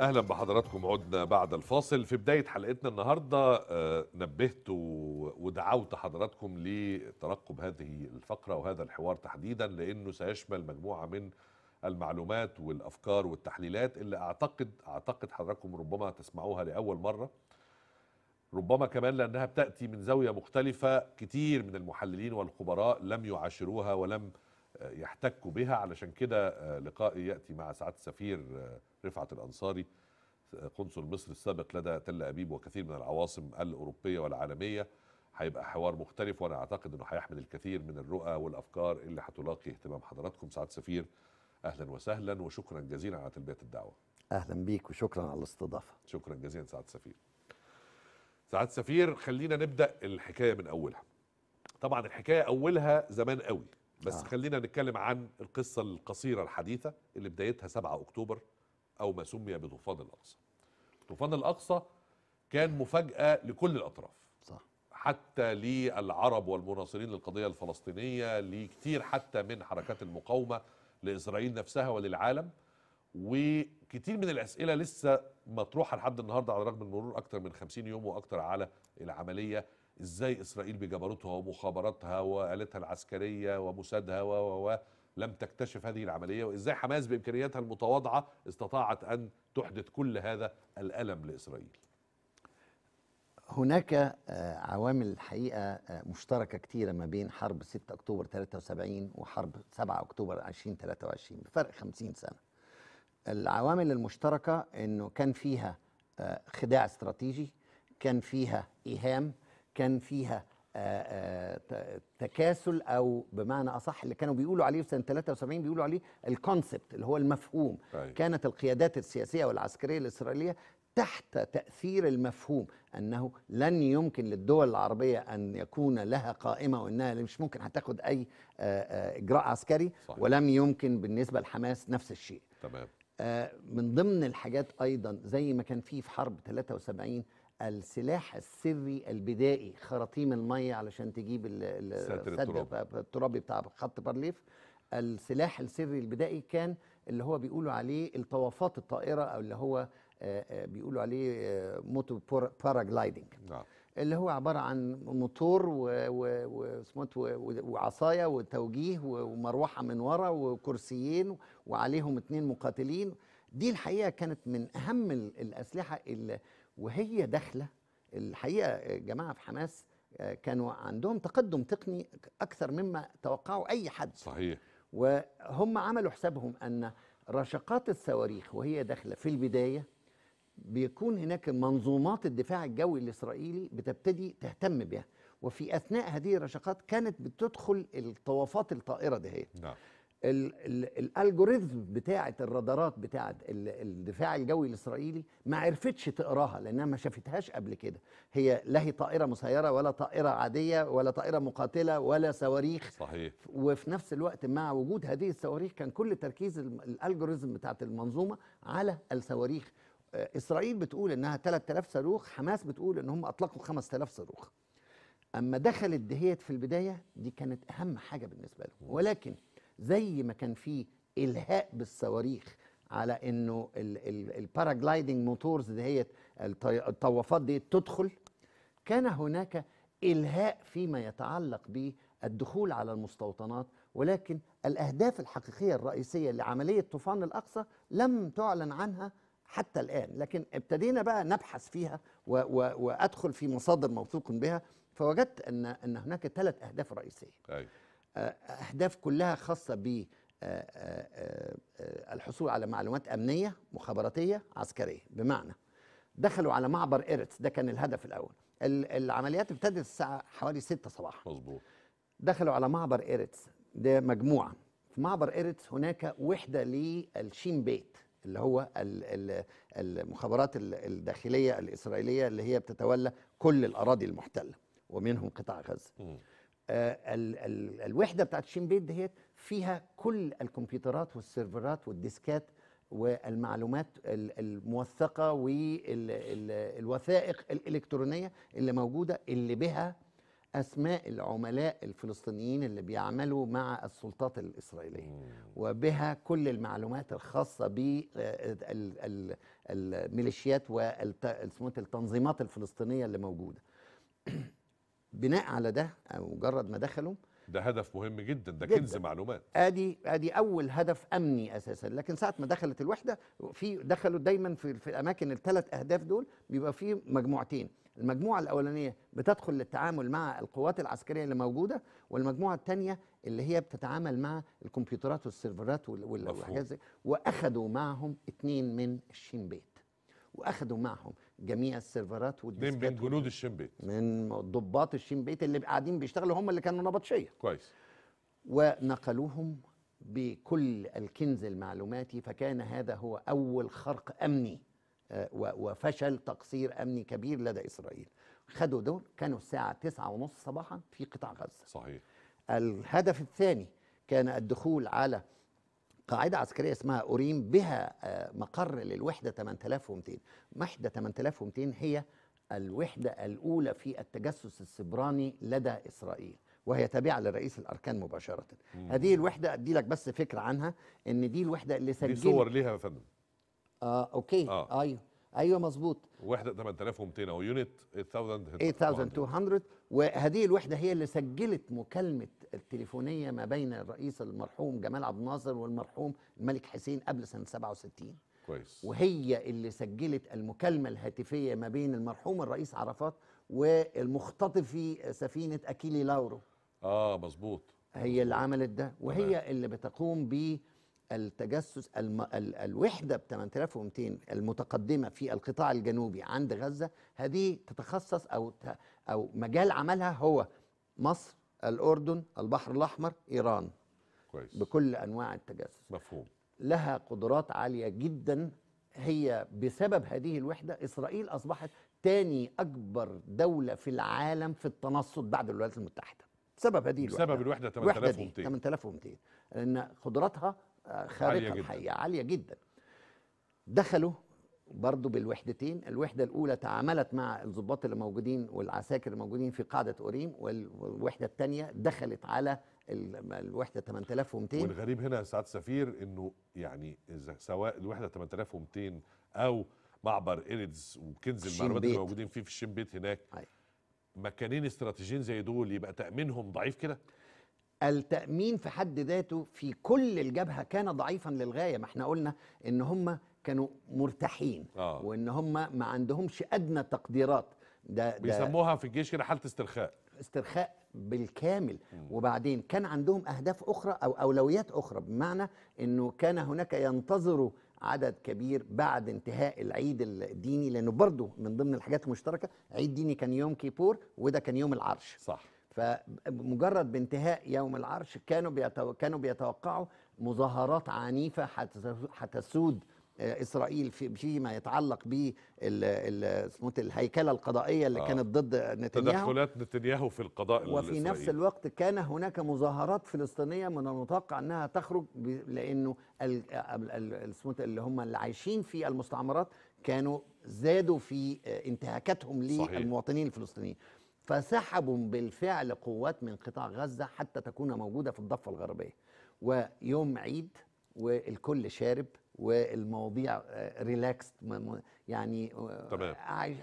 اهلا بحضراتكم عدنا بعد الفاصل في بدايه حلقتنا النهارده آه، نبهت ودعوت حضراتكم لترقب هذه الفقره وهذا الحوار تحديدا لانه سيشمل مجموعه من المعلومات والافكار والتحليلات اللي اعتقد اعتقد حضراتكم ربما تسمعوها لاول مره ربما كمان لانها بتاتي من زاويه مختلفه كتير من المحللين والخبراء لم يعاشروها ولم آه، يحتكوا بها علشان كده آه، لقائي ياتي مع سعاده السفير رفعت الأنصاري قنصل مصر السابق لدى تل أبيب وكثير من العواصم الأوروبية والعالمية هيبقى حوار مختلف وأنا أعتقد أنه هيحمل الكثير من الرؤى والأفكار اللي هتلاقي اهتمام حضراتكم سعاد سفير أهلا وسهلا وشكرا جزيلا على تلبية الدعوة أهلا بيك وشكرا على الاستضافة شكرا جزيلا سعاد سفير سعاد سفير خلينا نبدأ الحكاية من أولها طبعا الحكاية أولها زمان قوي بس آه. خلينا نتكلم عن القصة القصيرة الحديثة اللي بدايتها 7 أكتوبر أو ما سمي بطوفان الأقصى طوفان الأقصى كان مفاجأة لكل الأطراف صح. حتى للعرب والمناصرين للقضية الفلسطينية لكتير حتى من حركات المقاومة لإسرائيل نفسها وللعالم وكتير من الأسئلة لسه مطروحة لحد النهاردة على الرغم من مرور أكتر من 50 يوم وأكتر على العملية إزاي إسرائيل بجبروتها ومخابراتها وآلتها العسكرية وموسادها و لم تكتشف هذه العملية وإزاي حماس بإمكانياتها المتواضعة استطاعت أن تحدث كل هذا الألم لإسرائيل هناك آه، عوامل الحقيقة آه، مشتركة كتيرة ما بين حرب 6 أكتوبر 73 وحرب 7 أكتوبر 2023 بفرق 50 سنة العوامل المشتركة أنه كان فيها آه، خداع استراتيجي كان فيها إيهام كان فيها آه، آه، تكاسل او بمعنى اصح اللي كانوا بيقولوا عليه في سنه 73 بيقولوا عليه الكونسبت اللي هو المفهوم أي. طيب. كانت القيادات السياسيه والعسكريه الاسرائيليه تحت تاثير المفهوم انه لن يمكن للدول العربيه ان يكون لها قائمه وانها مش ممكن هتاخد اي آه، اجراء عسكري صحيح. ولم يمكن بالنسبه لحماس نفس الشيء تمام من ضمن الحاجات ايضا زي ما كان فيه في حرب 73 السلاح السري البدائي خراطيم الميه علشان تجيب السد الترابي بتاع خط بارليف السلاح السري البدائي كان اللي هو بيقولوا عليه الطوافات الطائره او اللي هو آه، آه، بيقولوا عليه آه، موتو باراجلايدنج نعم. اللي هو عباره عن موتور إيه، وعصايه وتوجيه ومروحه من ورا وكرسيين وعليهم اتنين مقاتلين دي الحقيقه كانت من اهم الاسلحه اللي وهي داخله الحقيقه الجماعه في حماس آه، كانوا عندهم تقدم تقني اكثر مما توقعوا اي حد صحيح وهم عملوا حسابهم ان رشقات الصواريخ وهي داخله في البدايه بيكون هناك منظومات الدفاع الجوي الاسرائيلي بتبتدي تهتم بها وفي اثناء هذه الرشقات كانت بتدخل الطوافات الطائره دهيت نعم الالجوريزم بتاعه الرادارات بتاعه الدفاع الجوي الاسرائيلي ما عرفتش تقراها لانها ما شافتهاش قبل كده هي لا هي طائره مسيره ولا طائره عاديه ولا طائره مقاتله ولا صواريخ صحيح وفي نفس الوقت مع وجود هذه الصواريخ كان كل تركيز الالجوريزم بتاعه المنظومه على الصواريخ آه، اسرائيل بتقول انها 3000 صاروخ حماس بتقول ان هم اطلقوا 5000 صاروخ اما دخلت دهيت في البدايه دي كانت اهم حاجه بالنسبه لهم ولكن زي ما كان في الهاء بالصواريخ على انه الباراجلايدنج موتورز هي الطوافات دي تدخل كان هناك الهاء فيما يتعلق بالدخول على المستوطنات ولكن الاهداف الحقيقيه الرئيسيه لعمليه طوفان الاقصى لم تعلن عنها حتى الان لكن ابتدينا بقى نبحث فيها و و وادخل في مصادر موثوق بها فوجدت ان ان هناك ثلاث اهداف رئيسيه أي. طيب. اهداف كلها خاصه بالحصول آه، آه، آه، الحصول على معلومات امنيه مخابراتيه عسكريه بمعنى دخلوا على معبر إيرتس ده كان الهدف الاول العمليات ابتدت الساعه حوالي 6 صباحا مظبوط دخلوا على معبر إيرتس ده مجموعه في معبر إيرتس هناك وحده للشين بيت اللي هو المخابرات الداخليه الاسرائيليه اللي هي بتتولى كل الاراضي المحتله ومنهم قطاع غزه آه، الوحده بتاعت الشين بيت ديت فيها كل الكمبيوترات والسيرفرات والديسكات والمعلومات الموثقه والوثائق الالكترونيه اللي موجوده اللي بها اسماء العملاء الفلسطينيين اللي بيعملوا مع السلطات الاسرائيليه وبها كل المعلومات الخاصه بالميليشيات آه، والتنظيمات إيه، الفلسطينيه اللي موجوده بناء على ده مجرد ما دخلوا ده هدف مهم جدا ده كنز معلومات ادي ادي اول هدف امني اساسا لكن ساعه ما دخلت الوحده في دخلوا دايما في, في الاماكن الثلاث اهداف دول بيبقى في مجموعتين المجموعه الاولانيه بتدخل للتعامل مع القوات العسكريه اللي موجوده والمجموعه الثانيه اللي هي بتتعامل مع الكمبيوترات والسيرفرات والحاجات زي واخدوا معهم اثنين من الشين بيت واخدوا معهم جميع السيرفرات والديسكات من جنود الشين بيت من ضباط الشين بيت اللي قاعدين بيشتغلوا هم اللي كانوا نبطشيه كويس ونقلوهم بكل الكنز المعلوماتي فكان هذا هو اول خرق امني آه، وفشل تقصير امني كبير لدى اسرائيل خدوا دول كانوا الساعه تسعة ونص صباحا في قطاع غزه صحيح الهدف الثاني كان الدخول على قاعدة عسكرية اسمها أوريم بها آه، مقر للوحدة 8200 وحدة 8200 هي الوحدة الأولى في التجسس السبراني لدى إسرائيل وهي تابعة لرئيس الأركان مباشرة مم. هذه الوحدة أدي لك بس فكرة عنها إن دي الوحدة اللي سجلت دي صور ليها يا فندم آه أوكي آه. أيوه أيوه مظبوط وحدة 8200 أو يونت 8200 وهذه الوحده هي اللي سجلت مكالمه التليفونيه ما بين الرئيس المرحوم جمال عبد الناصر والمرحوم الملك حسين قبل سنه 67 كويس وهي اللي سجلت المكالمه الهاتفيه ما بين المرحوم الرئيس عرفات والمختطفي سفينه اكيلي لاورو اه مظبوط هي اللي عملت ده وهي طبعا. اللي بتقوم ب التجسس الم... ال... الوحده ب 8200 المتقدمه في القطاع الجنوبي عند غزه هذه تتخصص او ت... او مجال عملها هو مصر الاردن البحر الاحمر ايران كويس. بكل انواع التجسس مفهوم لها قدرات عاليه جدا هي بسبب هذه الوحده اسرائيل اصبحت تاني اكبر دوله في العالم في التنصت بعد الولايات المتحده بسبب هذه الوحده بسبب الوحده 8200 8200 لان قدراتها خارقه عالية جداً. الحقيقه عاليه جدا دخلوا برضو بالوحدتين الوحدة الأولى تعاملت مع الضباط اللي موجودين والعساكر الموجودين في قاعدة أوريم والوحدة الثانية دخلت على الوحدة 8200 والغريب هنا يا سعادة السفير أنه يعني إذا سواء الوحدة 8200 أو معبر إيريدز وكنز المعلومات اللي موجودين فيه في الشين بيت هناك هاي. مكانين استراتيجيين زي دول يبقى تأمينهم ضعيف كده التأمين في حد ذاته في كل الجبهة كان ضعيفا للغاية ما احنا قلنا ان هم كانوا مرتاحين آه. وان هم ما عندهمش ادنى تقديرات ده, ده بيسموها في الجيش كده حاله استرخاء استرخاء بالكامل وبعدين كان عندهم اهداف اخرى او اولويات اخرى بمعنى انه كان هناك ينتظروا عدد كبير بعد انتهاء العيد الديني لانه برضه من ضمن الحاجات المشتركه عيد ديني كان يوم كيبور وده كان يوم العرش صح فمجرد بانتهاء يوم العرش كانوا بيتو... كانوا بيتوقعوا مظاهرات عنيفه حتسود آه، اسرائيل في فيما يتعلق ب إيه، الهيكله القضائيه اللي آه. كانت ضد نتنياهو تدخلات نتنياهو في القضاء وفي الإسرائيلي. نفس الوقت كان هناك مظاهرات فلسطينيه من المتوقع انها تخرج لانه إيه، اللي هم اللي عايشين في المستعمرات كانوا زادوا في آه، انتهاكاتهم للمواطنين الفلسطينيين فسحبوا بالفعل قوات من قطاع غزه حتى تكون موجوده في الضفه الغربيه ويوم عيد والكل شارب والمواضيع ريلاكست آه، يعني آه، تمام.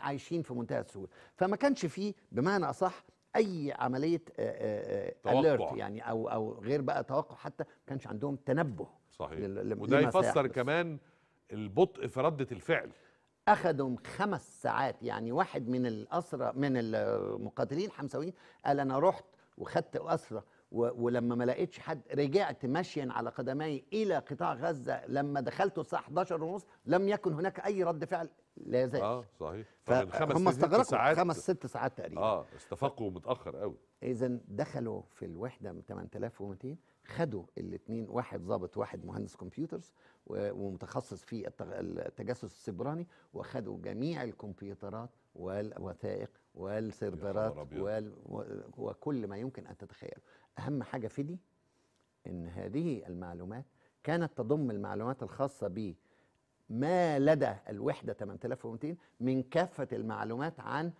عايشين في منتهى السهوله فما كانش فيه بمعنى اصح اي عمليه اليرت آه، يعني او او غير بقى توقع حتى ما كانش عندهم تنبه صحيح وده يفسر كمان البطء في رده الفعل اخذوا خمس ساعات يعني واحد من الاسرى من المقاتلين الحمساويين قال انا رحت وخدت اسره ولما ما لقيتش حد رجعت ماشيا على قدمي الى قطاع غزه لما دخلته الساعه 11 ونص لم يكن هناك اي رد فعل لا يزال اه صحيح فهم استغرقوا ساعات خمس ست ساعات تقريبا اه استفاقوا متاخر قوي اذا دخلوا في الوحده 8200 خدوا الاثنين واحد ضابط واحد مهندس كمبيوترز ومتخصص في التجسس السبراني وخدوا جميع الكمبيوترات والوثائق والسيرفرات وكل ما يمكن ان تتخيله اهم حاجه في دي ان هذه المعلومات كانت تضم المعلومات الخاصه ب ما لدى الوحده 8200 من كافه المعلومات عن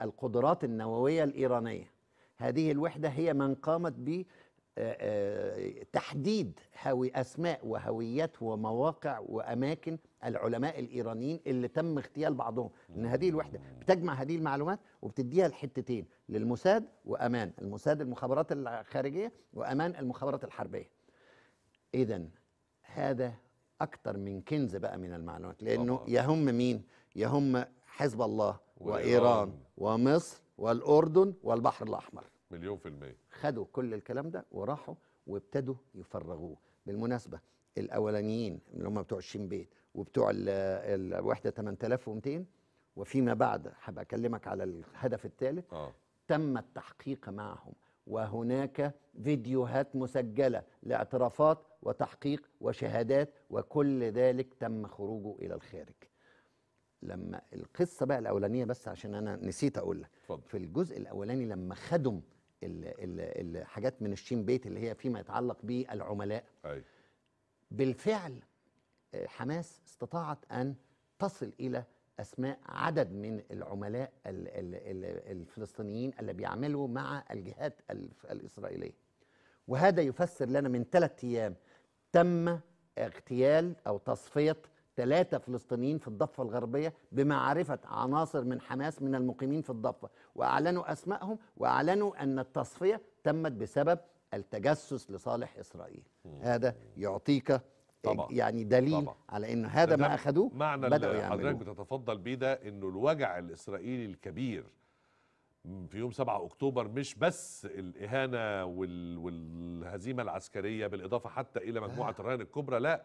القدرات النوويه الايرانيه هذه الوحده هي من قامت ب آه، آه، تحديد هوي اسماء وهويات ومواقع واماكن العلماء الايرانيين اللي تم اغتيال بعضهم لان هذه الوحده بتجمع هذه المعلومات وبتديها الحتتين للموساد وامان الموساد المخابرات الخارجيه وامان المخابرات الحربيه اذا هذا اكتر من كنز بقى من المعلومات لانه طبعا. يهم مين يهم حزب الله وإيران, وايران ومصر والاردن والبحر الاحمر مليون في الميه خدوا كل الكلام ده وراحوا وابتدوا يفرغوه بالمناسبه الاولانيين اللي هم بتوع الشين بيت وبتوع الوحده 8200 وفيما بعد هبقى اكلمك على الهدف الثالث آه. تم التحقيق معهم وهناك فيديوهات مسجله لاعترافات وتحقيق وشهادات وكل ذلك تم خروجه الى الخارج لما القصه بقى الاولانيه بس عشان انا نسيت اقول لك في الجزء الاولاني لما خدم الحاجات من الشين بيت اللي هي فيما يتعلق بالعملاء أي. بالفعل آه، حماس استطاعت أن تصل إلى أسماء عدد من العملاء الفلسطينيين اللي بيعملوا مع الجهات الإسرائيلية وهذا يفسر لنا من ثلاثة أيام تم اغتيال أو تصفية ثلاثة فلسطينيين في الضفة الغربية بمعرفة عناصر من حماس من المقيمين في الضفة وأعلنوا أسمائهم وأعلنوا أن التصفية تمت بسبب التجسس لصالح إسرائيل هذا يعطيك طبعا. يعني دليل طبعا. على انه هذا ما اخذوه معنى اللي حضرتك بتتفضل بيه ده انه الوجع الاسرائيلي الكبير في يوم 7 اكتوبر مش بس الاهانه والهزيمه العسكريه بالاضافه حتى الى مجموعه آه. الرهان الكبرى لا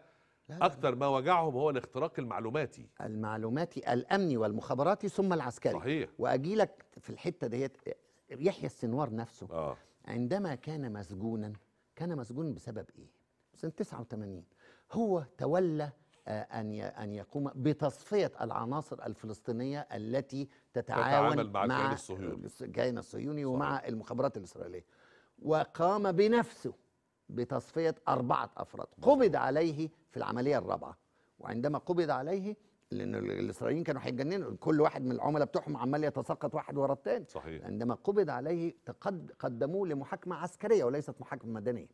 أكثر ما وجعهم هو الاختراق المعلوماتي المعلوماتي الامني والمخابراتي ثم العسكري صحيح وأجي لك في الحته ديت يحيى السنوار نفسه آه. عندما كان مسجونا كان مسجون بسبب ايه سنه 89 هو تولى آه، أن أن يقوم بتصفية العناصر الفلسطينية التي تتعاون مع, مع الكيان الصهيوني الصهيوني ومع المخابرات الإسرائيلية وقام بنفسه بتصفية أربعة أفراد قبض عليه في العملية الرابعة وعندما قبض عليه لأن الإسرائيليين كانوا هيتجننوا كل واحد من العملاء بتوعهم عمال يتساقط واحد ورا الثاني صحيح عندما قبض عليه تقد قدموه لمحاكمة عسكرية وليست محاكمة مدنية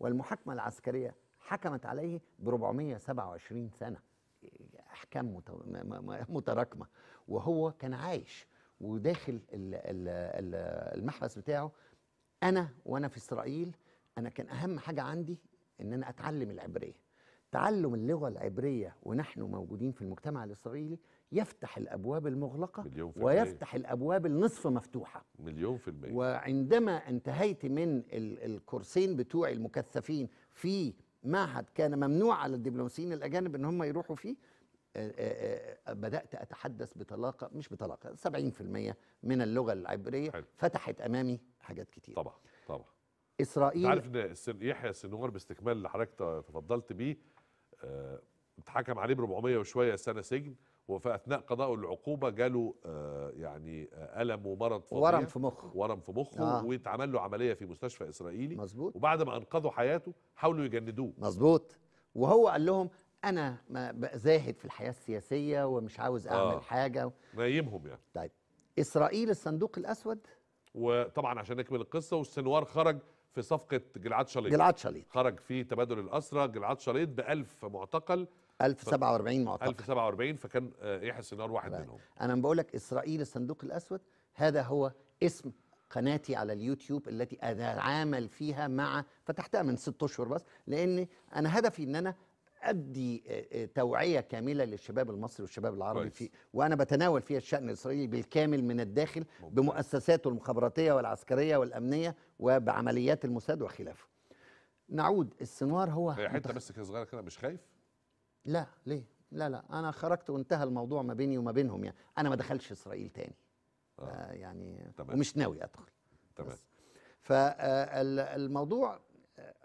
والمحاكمة العسكرية حكمت عليه ب 427 سنة أحكام متراكمة وهو كان عايش وداخل المحبس بتاعه أنا وأنا في إسرائيل انا كان اهم حاجه عندي ان انا اتعلم العبريه تعلم اللغه العبريه ونحن موجودين في المجتمع الاسرائيلي يفتح الابواب المغلقه مليون في ويفتح المية. الابواب النصف مفتوحه مليون في المية وعندما انتهيت من الكورسين بتوعي المكثفين في معهد كان ممنوع على الدبلوماسيين الاجانب ان هم يروحوا فيه آه، آه، آه، بدات اتحدث بطلاقه مش بطلاقه 70% من اللغه العبريه حل. فتحت امامي حاجات كتير طبعا طبعا اسرائيل عارف ان يحيى السنوار باستكمال اللي حضرتك تفضلت بيه آه، اتحكم عليه ب 400 وشويه سنه سجن وفي اثناء قضاء العقوبه جاله آه، يعني آه، الم ومرض فظيع ورم في مخه ورم في مخه آه. واتعمل له عمليه في مستشفى اسرائيلي مظبوط وبعد ما انقذوا حياته حاولوا يجندوه مظبوط وهو قال لهم انا ما زاهد في الحياه السياسيه ومش عاوز اعمل آه. حاجه نايمهم يعني طيب اسرائيل الصندوق الاسود وطبعا عشان نكمل القصه والسنوار خرج في صفقه جلعاد شليط جلعاد شليط خرج في تبادل الاسرى جلعاد شليط ب 1000 معتقل 1047 معتقل 1047 فكان آه، يحيى سنار واحد منهم انا بقول لك اسرائيل الصندوق الاسود هذا هو اسم قناتي على اليوتيوب التي اتعامل فيها مع فتحتها من ست اشهر بس لان انا هدفي ان انا ادي آه، آه، توعيه كامله للشباب المصري والشباب العربي في وانا بتناول فيها الشان الاسرائيلي بالكامل من الداخل بمؤسساته المخابراتيه والعسكريه والامنيه وبعمليات الموساد وخلافه. نعود السنوار هو حته بس كده صغيره كده مش خايف؟ لا ليه؟ لا لا انا خرجت وانتهى الموضوع ما بيني وما بينهم يعني انا ما دخلش اسرائيل تاني آه. آه، يعني طبعًا. ومش ناوي ادخل تمام فالموضوع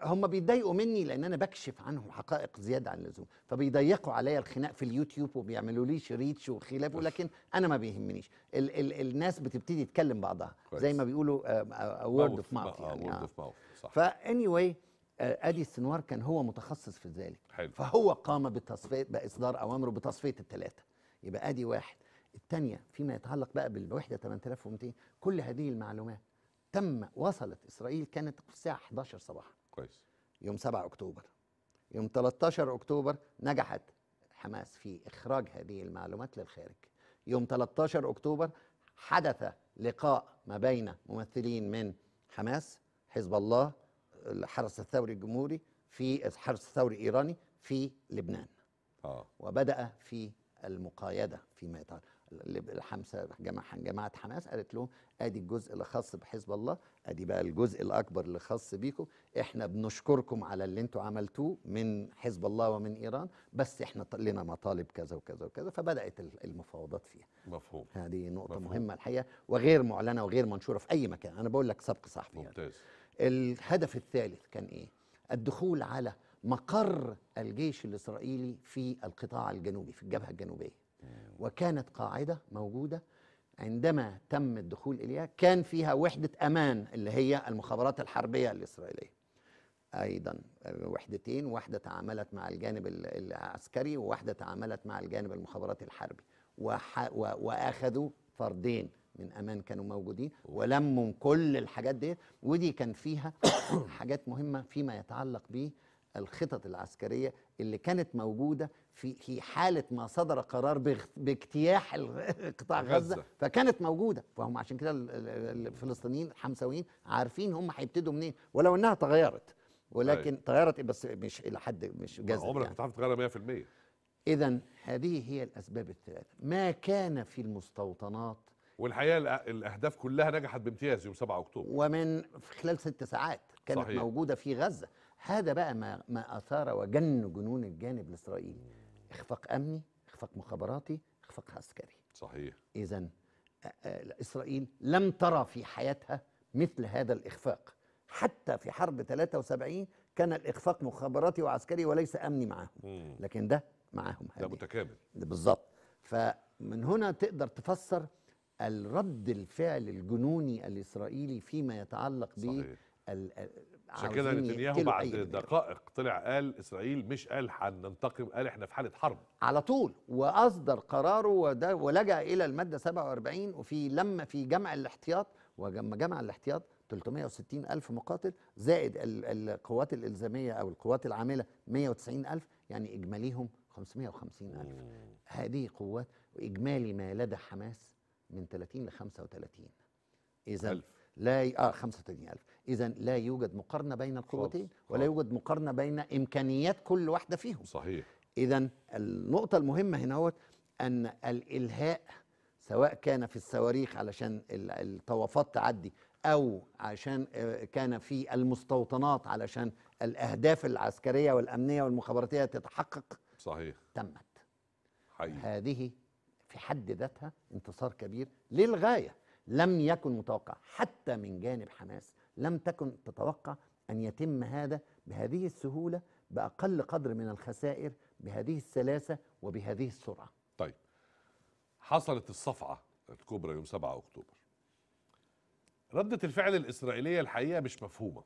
هم بيتضايقوا مني لان انا بكشف عنهم حقائق زياده عن اللزوم فبيضيقوا عليا الخناق في اليوتيوب وبيعملوا لي ريتش وخلافه لكن انا ما بيهمنيش ال ال الناس بتبتدي تكلم بعضها كويس. زي ما بيقولوا وورد اوف ماوث يعني وورد اوف ماوث صح فاني آه، واي ادي السنوار كان هو متخصص في ذلك حلو. فهو قام بتصفيه باصدار اوامره بتصفيه الثلاثه يبقى ادي واحد الثانيه فيما يتعلق بقى بالوحده 8200 كل هذه المعلومات تم وصلت اسرائيل كانت الساعه 11 صباحا كويس يوم 7 اكتوبر يوم 13 اكتوبر نجحت حماس في اخراج هذه المعلومات للخارج يوم 13 اكتوبر حدث لقاء ما بين ممثلين من حماس حزب الله الحرس الثوري الجمهوري في الحرس الثوري الايراني في لبنان آه. وبدا في المقايده فيما يتعلق الحمسه جماعه جماعه حماس قالت لهم ادي الجزء اللي خاص بحزب الله ادي بقى الجزء الاكبر اللي خاص بيكم احنا بنشكركم على اللي انتم عملتوه من حزب الله ومن ايران بس احنا لنا مطالب كذا وكذا وكذا فبدات المفاوضات فيها مفهوم هذه نقطه مفهوم. مهمه الحقيقه وغير معلنه وغير منشوره في اي مكان انا بقول لك سبق صحفي ممتاز يعني. الهدف الثالث كان ايه الدخول على مقر الجيش الاسرائيلي في القطاع الجنوبي في الجبهه الجنوبيه وكانت قاعدة موجودة عندما تم الدخول إليها كان فيها وحدة أمان اللي هي المخابرات الحربية الإسرائيلية ايضا وحدتين واحده تعاملت مع الجانب العسكري وواحده تعاملت مع الجانب المخابرات الحربي وح... و... واخذوا فردين من امان كانوا موجودين ولموا كل الحاجات دي ودي كان فيها حاجات مهمه فيما يتعلق به الخطط العسكرية اللي كانت موجودة في في حالة ما صدر قرار باجتياح قطاع غزة فكانت موجودة فهم عشان كده الفلسطينيين الحمساويين عارفين هم هيبتدوا منين ولو انها تغيرت ولكن أي. أيوة. تغيرت بس مش الى حد مش جذب عمرك يعني. ما تعرف 100% اذا هذه هي الاسباب الثلاثه ما كان في المستوطنات والحقيقه الاهداف كلها نجحت بامتياز يوم 7 اكتوبر ومن في خلال ست ساعات كانت صحيح. موجوده في غزه هذا بقى ما, ما أثار وجن جنون الجانب الإسرائيلي إخفاق أمني إخفاق مخابراتي إخفاق عسكري صحيح إذا إسرائيل لم ترى في حياتها مثل هذا الإخفاق حتى في حرب 73 كان الإخفاق مخابراتي وعسكري وليس أمني معاهم لكن ده معاهم ده متكامل بالظبط فمن هنا تقدر تفسر الرد الفعل الجنوني الإسرائيلي فيما يتعلق صحيح. عشان كده نتنياهو بعد دقائق طلع قال اسرائيل مش قال هننتقم قال احنا في حاله حرب على طول واصدر قراره وده ولجا الى الماده 47 وفي لما في جمع الاحتياط ولما جمع الاحتياط 360 ألف مقاتل زائد القوات الإلزامية أو القوات العاملة 190 ألف يعني إجماليهم 550 ألف هذه قوات إجمالي ما لدى حماس من 30 ل 35 إذا لا ي... اه 85000 اذا لا يوجد مقارنه بين القوتين ولا آه. يوجد مقارنه بين امكانيات كل واحده فيهم صحيح اذا النقطه المهمه هنا هو ان الالهاء سواء كان في الصواريخ علشان الطوافات تعدي او عشان آه، كان في المستوطنات علشان الاهداف العسكريه والامنيه والمخابراتيه تتحقق صحيح تمت حقيقي. هذه في حد ذاتها انتصار كبير للغايه لم يكن متوقع حتى من جانب حماس لم تكن تتوقع أن يتم هذا بهذه السهولة بأقل قدر من الخسائر بهذه السلاسة وبهذه السرعة طيب حصلت الصفعة الكبرى يوم 7 أكتوبر ردة الفعل الإسرائيلية الحقيقة مش مفهومة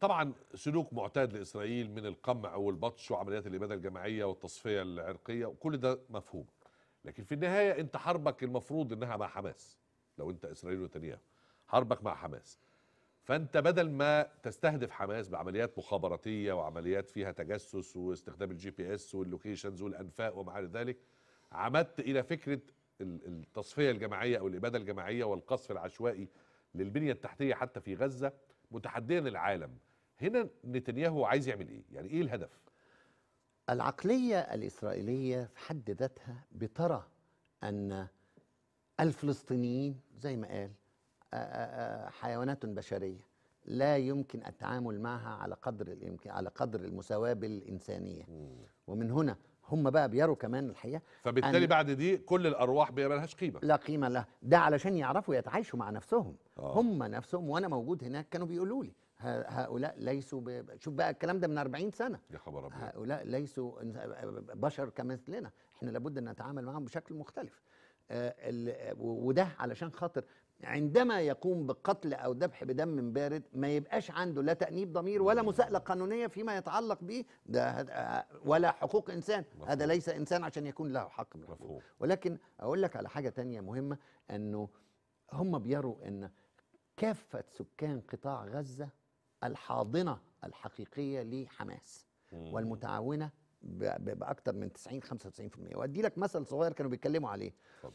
طبعا سلوك معتاد لإسرائيل من القمع والبطش وعمليات الإبادة الجماعية والتصفية العرقية وكل ده مفهوم لكن في النهاية أنت حربك المفروض أنها مع حماس لو انت اسرائيل وتنياهو حربك مع حماس فانت بدل ما تستهدف حماس بعمليات مخابراتيه وعمليات فيها تجسس واستخدام الجي بي اس واللوكيشنز والانفاق وما الى ذلك عمدت الى فكره التصفيه الجماعيه او الاباده الجماعيه والقصف العشوائي للبنيه التحتيه حتى في غزه متحديا العالم هنا نتنياهو عايز يعمل ايه يعني ايه الهدف العقليه الاسرائيليه في حد ذاتها بترى ان الفلسطينيين زي ما قال آه، آه، آه، حيوانات بشريه لا يمكن التعامل معها على قدر الامكان على قدر المساواه بالانسانيه مم. ومن هنا هم بقى بيروا كمان الحقيقه فبالتالي بعد دي كل الارواح بقى ملهاش قيمه لا قيمه لها ده علشان يعرفوا يتعايشوا مع نفسهم آه. هم نفسهم وانا موجود هناك كانوا بيقولوا لي هؤلاء ليسوا شوف بقى الكلام ده من 40 سنه يا خبر ابيض هؤلاء ليسوا بشر كمثلنا احنا لابد ان نتعامل معهم بشكل مختلف آه، وده علشان خاطر عندما يقوم بقتل او ذبح بدم بارد ما يبقاش عنده لا تانيب ضمير ولا مساءله قانونيه فيما يتعلق به ده ولا حقوق انسان مفهوم. هذا ليس انسان عشان يكون له حق من الحقوق ولكن اقول لك على حاجه تانية مهمه انه هم بيروا ان كافه سكان قطاع غزه الحاضنه الحقيقيه لحماس والمتعاونه باكتر من 90 95% وادي لك مثل صغير كانوا بيتكلموا عليه طب.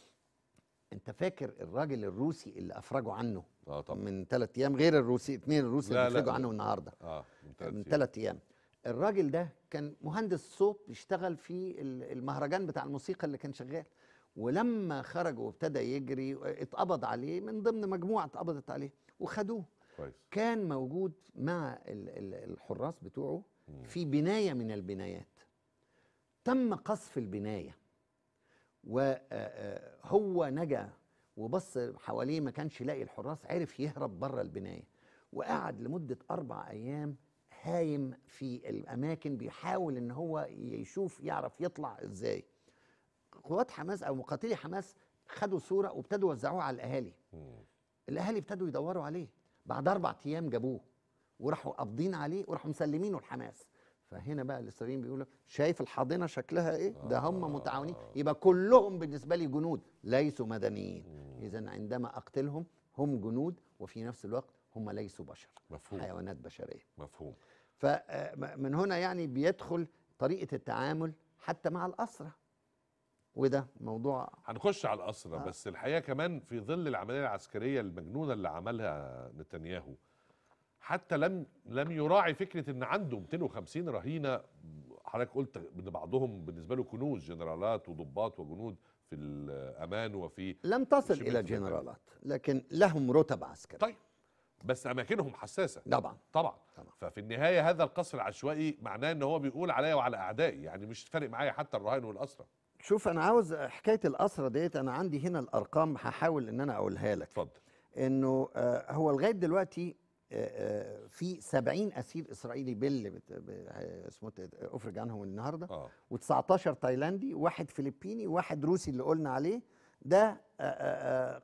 انت فاكر الراجل الروسي اللي افرجوا عنه آه طبعا. من ثلاث ايام غير الروسي اثنين لا اللي افرجوا عنه النهارده آه من ثلاث ايام الراجل ده كان مهندس صوت بيشتغل في المهرجان بتاع الموسيقى اللي كان شغال ولما خرج وابتدى يجري اتقبض عليه من ضمن مجموعه اتقبضت عليه وخدوه كويس كان موجود مع الحراس بتوعه في بنايه من البنايات تم قصف البناية وهو آه، آه، نجا وبص حواليه ما كانش لاقي الحراس عرف يهرب بره البناية وقعد لمدة أربع أيام هايم في الأماكن بيحاول إن هو يشوف يعرف يطلع إزاي قوات حماس أو مقاتلي حماس خدوا صورة وابتدوا يوزعوها على الأهالي الأهالي ابتدوا يدوروا عليه بعد أربع أيام جابوه وراحوا قابضين عليه وراحوا مسلمينه لحماس فهنا بقى الاسرائيليين بيقولوا شايف الحاضنه شكلها ايه ده هم آه. متعاونين يبقى كلهم بالنسبه لي جنود ليسوا مدنيين اذا عندما اقتلهم هم جنود وفي نفس الوقت هم ليسوا بشر مفهوم. حيوانات بشريه مفهوم فمن آه، هنا يعني بيدخل طريقه التعامل حتى مع الاسرى وده موضوع هنخش على الاسرى آه. بس الحقيقه كمان في ظل العمليه العسكريه المجنونه اللي عملها نتنياهو حتى لم لم يراعي فكره ان عنده 250 رهينه حضرتك قلت ان بعضهم بالنسبه له كنوز جنرالات وضباط وجنود في الامان وفي لم تصل الى جنرالات لكن لهم رتب عسكري طيب بس اماكنهم حساسه طبعا طبعا, ففي النهايه هذا القصر العشوائي معناه ان هو بيقول عليا وعلى اعدائي يعني مش فارق معايا حتى الرهائن والاسرى شوف انا عاوز حكايه الاسرى ديت انا عندي هنا الارقام هحاول ان انا اقولها لك اتفضل انه آه، هو لغايه دلوقتي آه، آه، في 70 اسير اسرائيلي بال اسمه افرج عنهم النهارده آه. و19 تايلاندي وواحد فلبيني وواحد روسي اللي قلنا عليه ده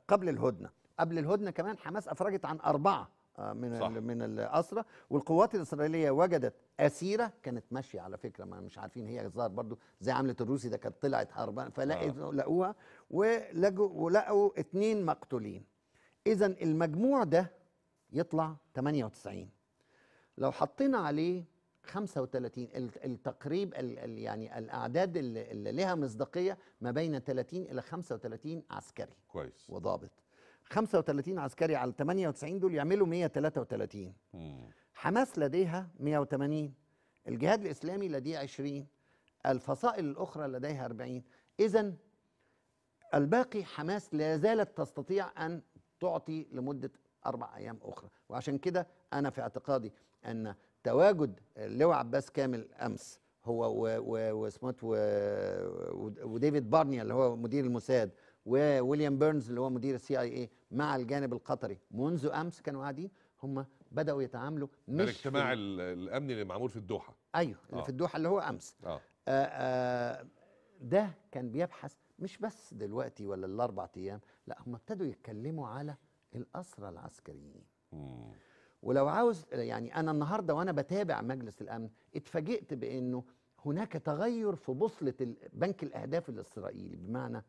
قبل الهدنه قبل الهدنه كمان حماس افرجت عن اربعه من صح. من الاسرى والقوات الاسرائيليه وجدت اسيره كانت ماشيه على فكره ما مش عارفين هي الظاهر برضو زي عمله الروسي ده كانت طلعت هربان فلقوا آه. لقوها ولقوا اثنين مقتولين اذا المجموع ده يطلع 98 لو حطينا عليه 35 التقريب يعني الاعداد اللي, اللي لها مصداقيه ما بين 30 الى 35 عسكري كويس وضابط 35 عسكري على 98 دول يعملوا 133 مم. حماس لديها 180 الجهاد الاسلامي لديه 20 الفصائل الاخرى لديها 40 اذا الباقي حماس لا زالت تستطيع ان تعطي لمده أربع أيام أخرى وعشان كده أنا في اعتقادي أن تواجد اللواء عباس كامل أمس هو واسمه إيه وديفيد بارنيا اللي هو مدير الموساد وويليام بيرنز اللي هو مدير السي اي اي مع الجانب القطري منذ امس كانوا قاعدين هم بداوا يتعاملوا مش يعني الاجتماع الامني اللي معمول في الدوحه ايوه اللي آه. في الدوحه اللي هو امس آه. آه آه ده كان بيبحث مش بس دلوقتي ولا الاربع ايام لا هم ابتدوا يتكلموا على الأسرى العسكريين ولو عاوز يعني أنا النهاردة وأنا بتابع مجلس الأمن اتفاجئت بأنه هناك تغير في بوصلة بنك الأهداف الإسرائيلي بمعنى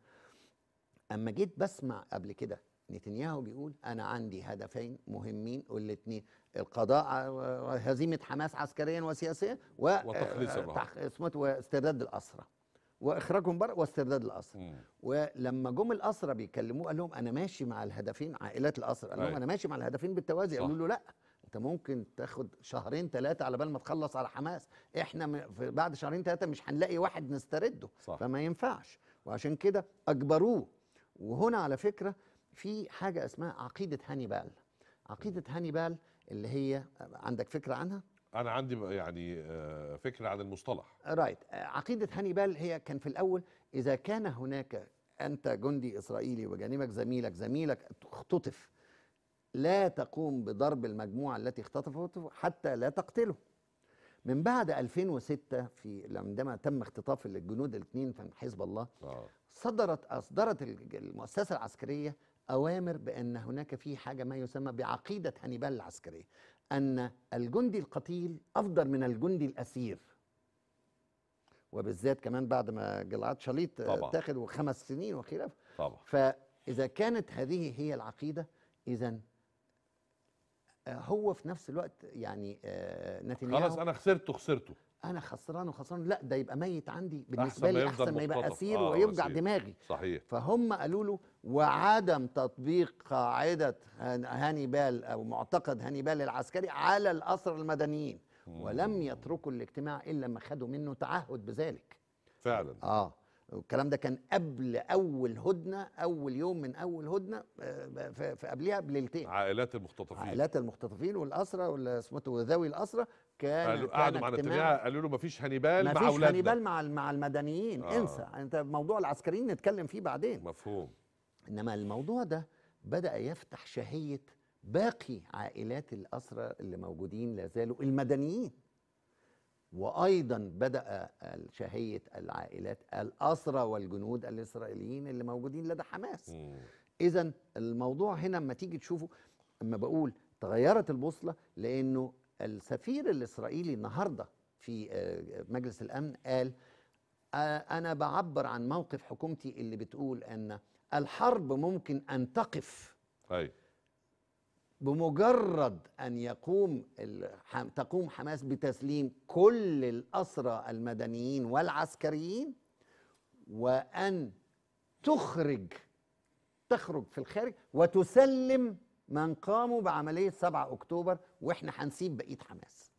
أما جيت بسمع قبل كده نتنياهو بيقول أنا عندي هدفين مهمين والاثنين القضاء آه، هزيمة حماس عسكريا وسياسيا و آه، وتخليص الرهب إيه؟ واسترداد الأسرى واخراجهم بره واسترداد الاسرى ولما جم الاسرى بيكلموه قال لهم انا ماشي مع الهدفين عائلات الاسرى قال لهم أيوة. انا ماشي مع الهدفين بالتوازي قالوا له لا انت ممكن تاخد شهرين ثلاثه على بال ما تخلص على حماس احنا في بعد شهرين ثلاثه مش هنلاقي واحد نسترده صح. فما ينفعش وعشان كده اجبروه وهنا على فكره في حاجه اسمها عقيده هانيبال عقيده هانيبال اللي هي عندك فكره عنها انا عندي يعني آه، فكره عن المصطلح رايت عقيده هانيبال هي كان في الاول اذا كان هناك انت جندي اسرائيلي وجانبك زميلك زميلك اختطف لا تقوم بضرب المجموعه التي اختطفته حتى لا تقتله من بعد 2006 في عندما تم اختطاف الجنود الاثنين في حزب الله آه. صدرت اصدرت المؤسسه العسكريه اوامر بان هناك في حاجه ما يسمى بعقيده هانيبال العسكريه أن الجندي القتيل أفضل من الجندي الأسير وبالذات كمان بعد ما جلعت شليط اتاخد وخمس سنين وخلافه فإذا كانت هذه هي العقيدة إذا هو في نفس الوقت يعني آه، نتنياهو خلاص انا خسرته خسرته انا خسران وخسران لا ده يبقى ميت عندي بالنسبه لي احسن ما يبقى اسير آه ويوجع دماغي صحيح فهم قالوا له وعدم تطبيق قاعده هانيبال او معتقد هانيبال العسكري على الاسر المدنيين ولم يتركوا الاجتماع الا لما خدوا منه تعهد بذلك فعلا اه والكلام ده كان قبل اول هدنه اول يوم من اول هدنه آه، في قبلها بليلتين عائلات المختطفين عائلات المختطفين والاسرى واللي إيه ذوي الاسرى كان قعدوا مع نتنياهو قالوا له مفيش هانيبال مع اولادنا مفيش هانيبال مع مع المدنيين آه. انسى انت موضوع العسكريين نتكلم فيه بعدين مفهوم انما الموضوع ده بدا يفتح شهيه باقي عائلات الاسرى اللي موجودين لا زالوا المدنيين وايضا بدا شهيه العائلات الاسرى والجنود الاسرائيليين اللي موجودين لدى حماس اذا الموضوع هنا اما تيجي تشوفه اما بقول تغيرت البوصله لانه السفير الاسرائيلي النهارده في آه، مجلس الامن قال آه، انا بعبر عن موقف حكومتي اللي بتقول ان الحرب ممكن ان تقف أي. بمجرد ان يقوم تقوم حماس بتسليم كل الاسرى المدنيين والعسكريين وان تخرج تخرج في الخارج وتسلم من قاموا بعمليه 7 اكتوبر واحنا هنسيب بقيه حماس.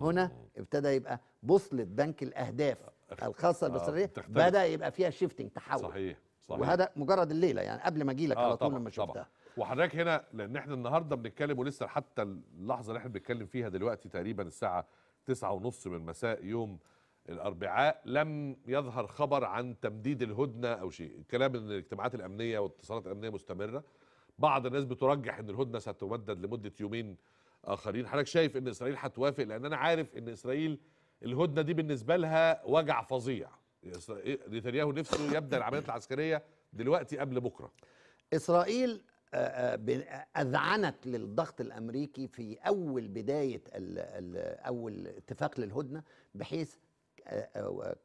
هنا ابتدى يبقى بوصله بنك الاهداف آه، الخاصه آه، بالاسرائيليه بدا يبقى فيها شيفتنج تحول صحيح صحيح وهذا مجرد الليله يعني قبل ما اجي لك آه على طول لما شفتها. طبعًا. وحضرتك هنا لان احنا النهارده بنتكلم ولسه حتى اللحظه اللي احنا بنتكلم فيها دلوقتي تقريبا الساعه تسعة ونص من مساء يوم الاربعاء لم يظهر خبر عن تمديد الهدنه او شيء الكلام ان الاجتماعات الامنيه والاتصالات الامنيه مستمره بعض الناس بترجح ان الهدنه ستمدد لمده يومين اخرين حضرتك شايف ان اسرائيل هتوافق لان انا عارف ان اسرائيل الهدنه دي بالنسبه لها وجع فظيع نتنياهو نفسه يبدا العمليات العسكريه دلوقتي قبل بكره اسرائيل آه، آه، آه، اذعنت للضغط الامريكي في اول بدايه اول اتفاق للهدنه بحيث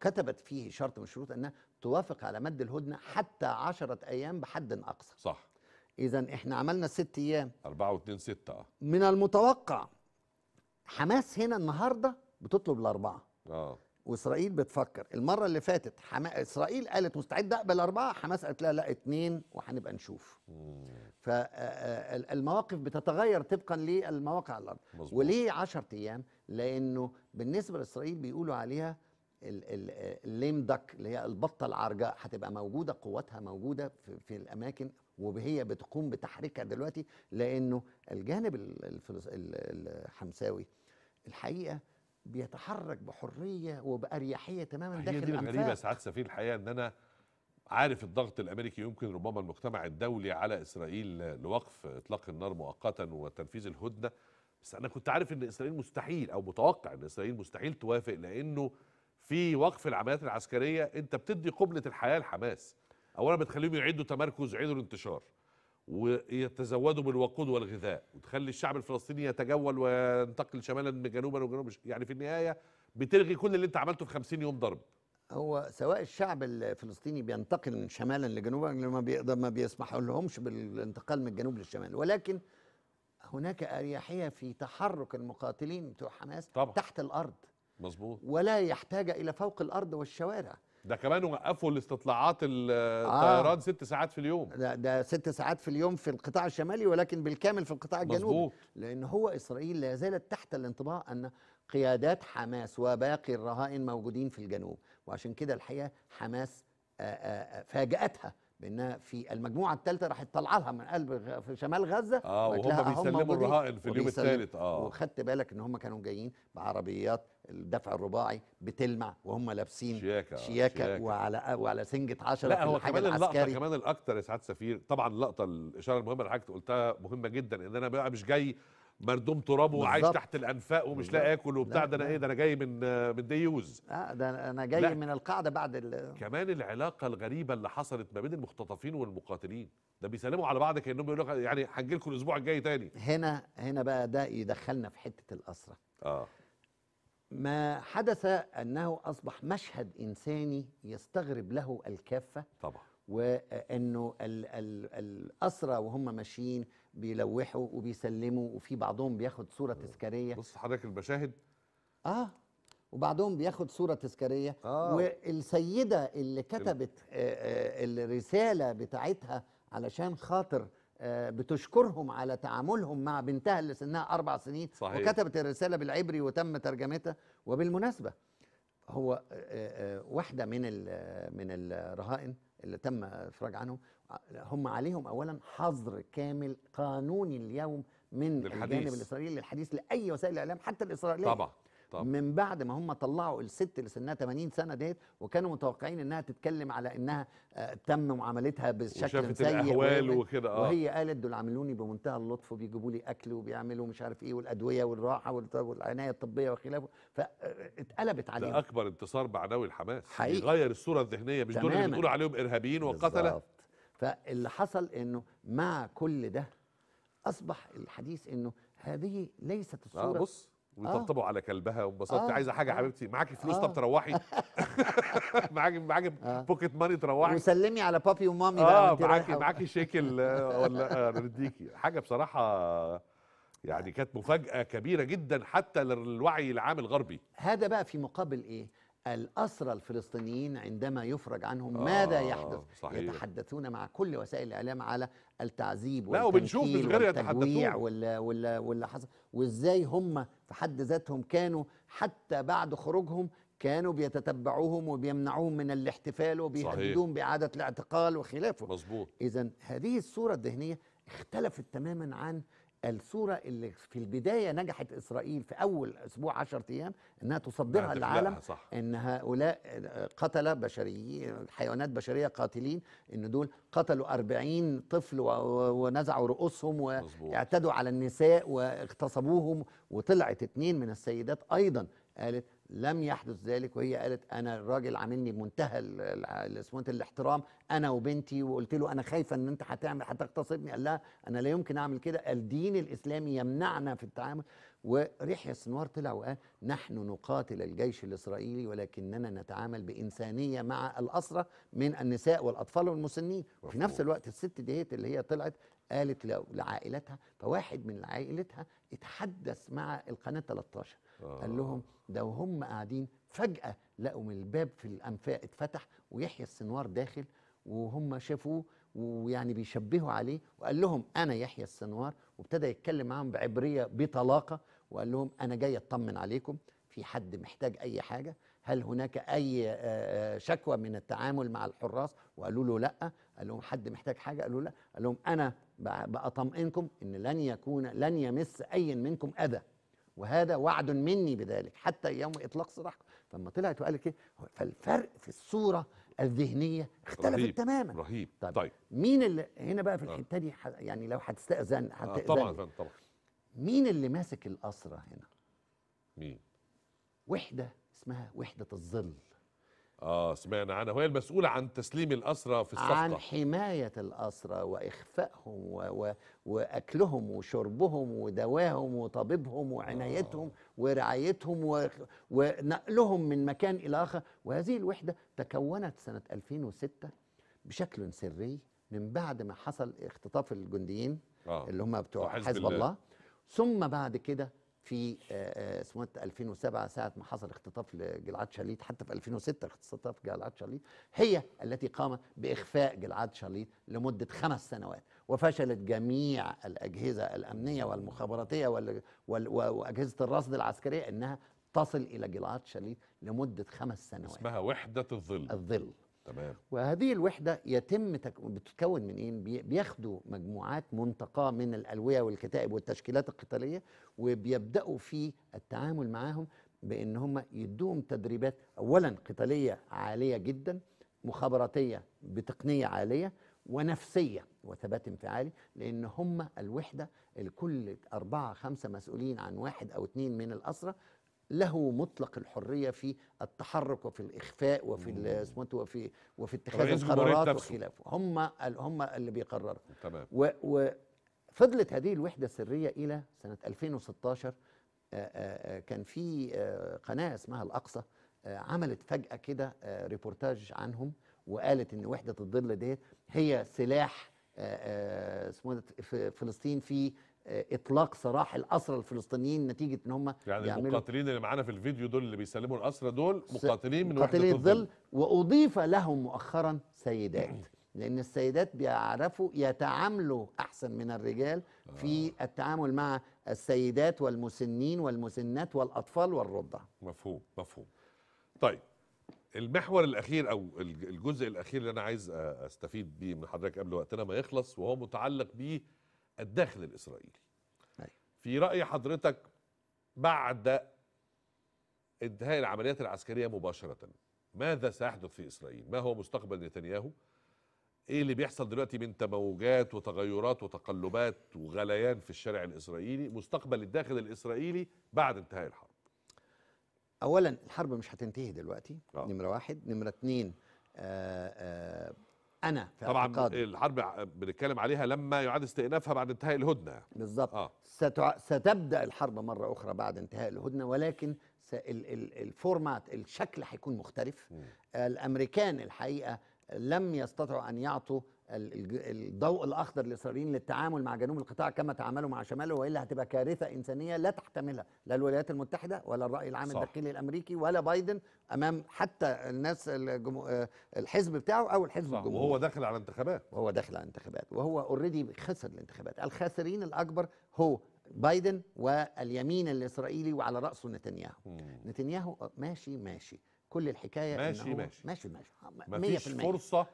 كتبت فيه شرط من الشروط انها توافق على مد الهدنه حتى عشرة ايام بحد اقصى صح اذا احنا عملنا ست ايام أربعة واتنين ستة من المتوقع حماس هنا النهارده بتطلب الاربعه اه واسرائيل بتفكر المره اللي فاتت حما... اسرائيل قالت مستعده اقبل اربعه حماس قالت لها لا اثنين وهنبقى نشوف فالمواقف بتتغير طبقا للمواقع على الارض مزبوط. وليه 10 ايام لانه بالنسبه لاسرائيل بيقولوا عليها الليم دك اللي هي البطه العرجاء هتبقى موجوده قوتها موجوده في, في الاماكن وهي بتقوم بتحريكها دلوقتي لانه الجانب الفلس... الحمساوي الحقيقه بيتحرك بحريه وباريحيه تماما داخل دي غريبه ساعات سفير الحقيقه ان انا عارف الضغط الامريكي يمكن ربما المجتمع الدولي على اسرائيل لوقف اطلاق النار مؤقتا وتنفيذ الهدنه بس انا كنت عارف ان اسرائيل مستحيل او متوقع ان اسرائيل مستحيل توافق لانه في وقف العمليات العسكريه انت بتدي قبله الحياه لحماس اولا بتخليهم يعيدوا تمركز يعيدوا الانتشار ويتزودوا بالوقود والغذاء وتخلي الشعب الفلسطيني يتجول وينتقل شمالا جنوبا وجنوبا يعني في النهايه بتلغي كل اللي انت عملته في 50 يوم ضرب هو سواء الشعب الفلسطيني بينتقل من شمالا لجنوبا ما بيقدر ما بيسمح لهمش بالانتقال من الجنوب للشمال ولكن هناك اريحيه في تحرك المقاتلين بتوع حماس طبعا. تحت الارض مظبوط ولا يحتاج الى فوق الارض والشوارع ده كمان وقفوا الاستطلاعات الطيران آه ست ساعات في اليوم ده, ده ست ساعات في اليوم في القطاع الشمالي ولكن بالكامل في القطاع الجنوبي مزبوط. لأن هو إسرائيل لا زالت تحت الانطباع أن قيادات حماس وباقي الرهائن موجودين في الجنوب وعشان كده الحقيقة حماس آآ آه، آآ آه، آه، فاجأتها بانها في المجموعه الثالثه راح تطلع لها من قلب في شمال غزه اه وهم بيسلموا الرهائن في اليوم الثالث اه وخدت بالك ان هم كانوا جايين بعربيات الدفع الرباعي بتلمع وهم لابسين شياكه آه، شياكه, شياكة وعلى وعلى سنجه 10 لا هو كمان اللقطه كمان الاكثر يا سعاد سفير طبعا اللقطه الاشاره المهمه اللي حضرتك قلتها مهمه جدا ان انا بقى مش جاي مردوم تراب وعايش تحت الانفاق ومش بالزبط. لاقي اكل وبتاع ده انا ايه ده انا جاي من من ديوز اه ده انا جاي لا. من القاعده بعد ال... كمان العلاقه الغريبه اللي حصلت ما بين المختطفين والمقاتلين ده بيسلموا على بعض كانهم بيقولوا يعني هنجي لكم الاسبوع الجاي تاني هنا هنا بقى ده يدخلنا في حته الاسره اه ما حدث انه اصبح مشهد انساني يستغرب له الكافه طبعا وانه الاسرى وهم ماشيين بيلوحوا وبيسلموا وفي بعضهم بياخد صوره آه. تذكاريه بص حضرتك المشاهد اه وبعضهم بياخد صوره تذكاريه آه. والسيده اللي كتبت آه،, آه الرساله بتاعتها علشان خاطر آه بتشكرهم على تعاملهم مع بنتها اللي سنها اربع سنين صحيح. وكتبت الرساله بالعبري وتم ترجمتها وبالمناسبه هو آه، واحده من من الرهائن اللي تم افراج عنهم هم عليهم اولا حظر كامل قانوني اليوم من الحديث. الجانب الاسرائيلي للحديث لاي وسائل الاعلام حتى الاسرائيليه طبعا طبعا. من بعد ما هم طلعوا الست اللي سنها 80 سنه ديت وكانوا متوقعين انها تتكلم على انها آه، تم معاملتها بشكل سيء الاهوال وكده اه وهي قالت دول عاملوني بمنتهى اللطف وبيجيبوا لي اكل وبيعملوا مش عارف ايه والادويه والراحه والعنايه الطبيه وخلافه فاتقلبت آه، عليهم ده اكبر انتصار معنوي لحماس حقيقي غير الصوره الذهنيه مش دول اللي بتقول عليهم ارهابيين وقتله فاللي حصل انه مع كل ده اصبح الحديث انه هذه ليست آه، الصوره آه بص ويطبطبوا آه. على كلبها وببساطة آه. عايزه حاجه يا آه حبيبتي معاكي فلوس آه. طب تروحي معاكي معاكي آه. بوكيت ماني تروحي وسلمي على بابي ومامي آه بقى معاكي معاكي شيكل آه، ولا آه، نديكي حاجه بصراحه يعني كانت مفاجاه كبيره جدا حتى للوعي العام الغربي هذا بقى في مقابل ايه الأسرى الفلسطينيين عندما يفرج عنهم آه ماذا يحدث صحيح. يتحدثون مع كل وسائل الإعلام على التعذيب والتنكيل والتجويع واللي حصل وإزاي هم في حد ذاتهم كانوا حتى بعد خروجهم كانوا بيتتبعوهم وبيمنعوهم من الاحتفال وبيهددوهم بإعادة الاعتقال وخلافه مظبوط إذا هذه الصورة الذهنية اختلفت تماما عن الصورة اللي في البداية نجحت إسرائيل في أول أسبوع 10 أيام إنها تصدرها للعالم صح. إن هؤلاء آه، قتلة بشريين حيوانات بشرية قاتلين إن دول قتلوا 40 طفل ونزعوا رؤوسهم واعتدوا على النساء واغتصبوهم وطلعت اتنين من السيدات أيضا قالت لم يحدث ذلك وهي قالت انا الراجل عاملني بمنتهى اسمه إيه الاحترام انا وبنتي وقلت له انا خايفه ان انت هتعمل هتغتصبني قال لها انا لا يمكن اعمل كده الدين الاسلامي يمنعنا في التعامل وريحيا السنوار طلع وقال نحن نقاتل الجيش الاسرائيلي ولكننا نتعامل بانسانيه مع الاسرى من النساء والاطفال والمسنين وفي نفس الوقت الست ديت اللي هي طلعت قالت لعائلتها فواحد من عائلتها اتحدث مع القناه 13 آه. قال لهم ده وهم قاعدين فجأة لقوا من الباب في الأنفاق اتفتح ويحيى السنوار داخل وهم شافوه ويعني بيشبهوا عليه وقال لهم أنا يحيى السنوار وابتدى يتكلم معاهم بعبرية بطلاقة وقال لهم أنا جاي أطمن عليكم في حد محتاج أي حاجة هل هناك أي آه، آه، شكوى من التعامل مع الحراس وقالوا له لا قال لهم حد محتاج حاجة قالوا لا قال لهم أنا بأطمئنكم إن لن يكون لن يمس أي منكم أذى وهذا وعد مني بذلك حتى يوم اطلاق سراحكم فلما طلعت وقالت كده فالفرق في الصوره الذهنيه اختلفت رهيب تماما رهيب طيب, طيب. مين اللي هنا بقى في آه. الحته دي يعني لو هتستاذن آه طبعا طبعا مين اللي ماسك الاسرى هنا مين وحده اسمها وحده الظل اه سمعنا عنها وهي المسؤولة عن تسليم الأسرى في الصفقة عن حماية الأسرى وإخفائهم و... و... وأكلهم وشربهم ودواهم وطبيبهم وعنايتهم آه. ورعايتهم و... ونقلهم من مكان إلى آخر وهذه الوحدة تكونت سنة 2006 بشكل سري من بعد ما حصل اختطاف الجنديين آه. اللي هم بتوع حزب الله ثم بعد كده في آه، آه، اسمه 2007 إيه ساعه ما حصل اختطاف لجلعاد شاليت حتى في 2006 اختطاف جلعاد شاليت هي التي قامت باخفاء جلعاد شاليت لمده خمس سنوات وفشلت جميع الاجهزه الامنيه والمخابراتيه واجهزه الرصد العسكريه انها تصل الى جلعاد شاليت لمده خمس سنوات اسمها وحده الظل الظل تمام وهذه الوحده يتم تك... بتتكون من ايه؟ بياخدوا مجموعات منتقاه من الالويه والكتائب والتشكيلات القتاليه وبيبداوا في التعامل معاهم بان هم يدوهم تدريبات اولا قتاليه عاليه جدا مخابراتيه بتقنيه عاليه ونفسيه وثبات انفعالي لان هم الوحده الكل اربعه خمسه مسؤولين عن واحد او اثنين من الاسره له مطلق الحريه في التحرك وفي الاخفاء وفي اسمه وفي وفي اتخاذ القرارات وخلافه هم هم اللي بيقرروا تمام وفضلت هذه الوحده السريه الى سنه 2016 آه، آه، آه، كان في قناه اسمها الاقصى عملت فجاه كده ريبورتاج عنهم وقالت ان وحده الظل ديت هي سلاح اسمه فلسطين في آه، اطلاق سراح الاسرى الفلسطينيين نتيجه ان هم يعني المقاتلين اللي معانا في الفيديو دول اللي بيسلموا الاسرى دول مقاتلين من وحده الظل واضيف لهم مؤخرا سيدات لان السيدات بيعرفوا يتعاملوا احسن من الرجال في آه. التعامل مع السيدات والمسنين والمسنات والاطفال والرضع مفهوم مفهوم طيب المحور الاخير او الجزء الاخير اللي انا عايز استفيد بيه من حضرتك قبل وقتنا ما يخلص وهو متعلق بيه الداخل الاسرائيلي في راي حضرتك بعد انتهاء العمليات العسكريه مباشره ماذا سيحدث في اسرائيل ما هو مستقبل نتنياهو ايه اللي بيحصل دلوقتي من تموجات وتغيرات وتقلبات وغليان في الشارع الاسرائيلي مستقبل الداخل الاسرائيلي بعد انتهاء الحرب اولا الحرب مش هتنتهي دلوقتي آه. نمره واحد نمره اتنين آآ آه، آآ آه، انا في طبعا اعتقادي. الحرب بنتكلم عليها لما يعاد استئنافها بعد انتهاء الهدنه بالظبط آه. ستع... ستبدا الحرب مره اخرى بعد انتهاء الهدنه ولكن س... ال... ال... الفورمات الشكل هيكون مختلف م. الامريكان الحقيقه لم يستطعوا ان يعطوا الضوء الاخضر للاسرائيليين للتعامل مع جنوب القطاع كما تعاملوا مع شماله والا هتبقى كارثه انسانيه لا تحتملها لا الولايات المتحده ولا الراي العام الداخلي الامريكي ولا بايدن امام حتى الناس الجمو... آه، الحزب بتاعه او الحزب الجمهوري وهو داخل على انتخابات وهو داخل على انتخابات وهو اوريدي خسر الانتخابات الخاسرين الاكبر هو بايدن واليمين الاسرائيلي وعلى راسه نتنياهو مم. نتنياهو آه، ماشي ماشي كل الحكايه ماشي ماشي ماشي ماشي مفيش فرصه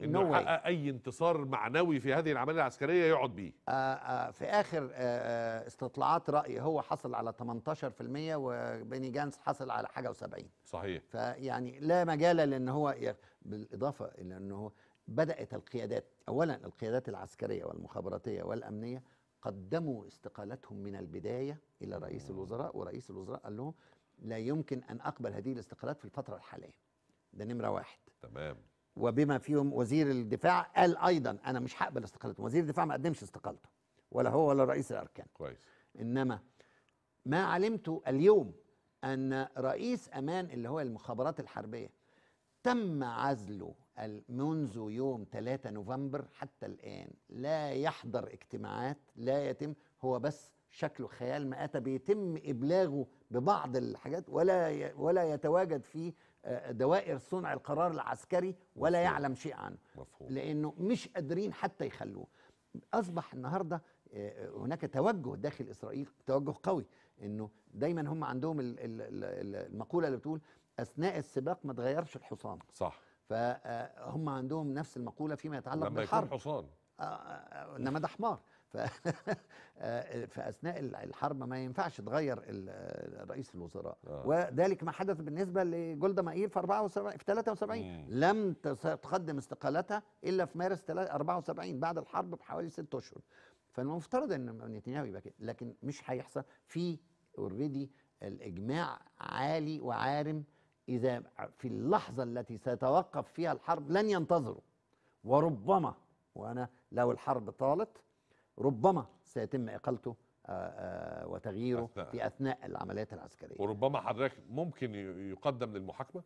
انه no يحقق اي انتصار معنوي في هذه العمليه العسكريه يقعد بيه آه، آه، في اخر آه، استطلاعات راي هو حصل على 18% وبني جانس حصل على حاجه و70 صحيح فيعني لا مجال لان هو بالاضافه الى انه بدات القيادات اولا القيادات العسكريه والمخابراتيه والامنيه قدموا استقالتهم من البدايه الى رئيس الوزراء ورئيس الوزراء قال لهم لا يمكن أن أقبل هذه الاستقالات في الفترة الحالية ده نمرة واحد تمام وبما فيهم وزير الدفاع قال أيضا أنا مش هقبل استقالته وزير الدفاع ما قدمش استقالته ولا هو ولا رئيس الأركان كويس إنما ما علمته اليوم أن رئيس أمان اللي هو المخابرات الحربية تم عزله منذ يوم 3 نوفمبر حتى الآن لا يحضر اجتماعات لا يتم هو بس شكله خيال مآتة بيتم إبلاغه ببعض الحاجات ولا ولا يتواجد في آه، دوائر صنع القرار العسكري ولا مفهوم. يعلم شيء عنه مفهوم. لأنه مش قادرين حتى يخلوه أصبح النهارده آه، هناك توجه داخل إسرائيل توجه قوي إنه دايما هم عندهم المقولة اللي بتقول أثناء السباق ما تغيرش الحصان صح فهم آه، عندهم نفس المقولة فيما يتعلق لما بالحرب لما يكون حصان انما ده حمار في آه، اثناء الحرب ما ينفعش تغير آه، رئيس الوزراء آه. وذلك ما حدث بالنسبه لجولدا مائير في 74 في 73 لم تقدم استقالتها الا في مارس 74 بعد الحرب بحوالي ست اشهر فالمفترض ان نتنياهو يبقى كده لكن مش هيحصل في اوريدي الاجماع عالي وعارم اذا في اللحظه التي سيتوقف فيها الحرب لن ينتظروا وربما وانا لو الحرب طالت ربما سيتم اقالته آه، آه، وتغييره أثناء. في اثناء العمليات العسكريه وربما حضرتك ممكن يقدم للمحاكمه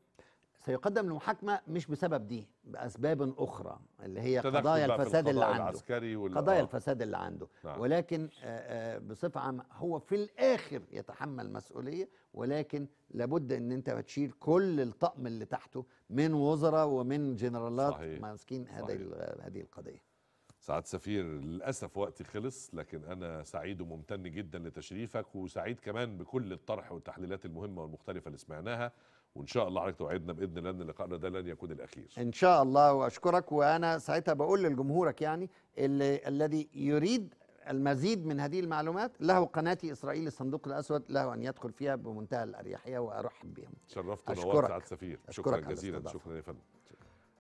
سيقدم للمحاكمه مش بسبب دي باسباب اخرى اللي هي قضايا الفساد اللي عنده قضايا آه. الفساد اللي عنده نعم. ولكن بصفه عامه هو في الاخر يتحمل مسؤوليه ولكن لابد ان انت تشيل كل الطقم اللي تحته من وزراء ومن جنرالات ماسكين هذه هذه القضيه سعد سفير للأسف وقتي خلص لكن أنا سعيد وممتن جدا لتشريفك وسعيد كمان بكل الطرح والتحليلات المهمة والمختلفة اللي سمعناها وإن شاء الله حضرتك توعدنا بإذن الله أن لقائنا ده لن يكون الأخير إن شاء الله وأشكرك وأنا ساعتها بقول لجمهورك يعني اللي الذي يريد المزيد من هذه المعلومات له قناتي إسرائيل الصندوق الأسود له أن يدخل فيها بمنتهى الأريحية وأرحب بهم شرفت ونورت سعادة السفير شكرا جزيلا شكرا يا فندم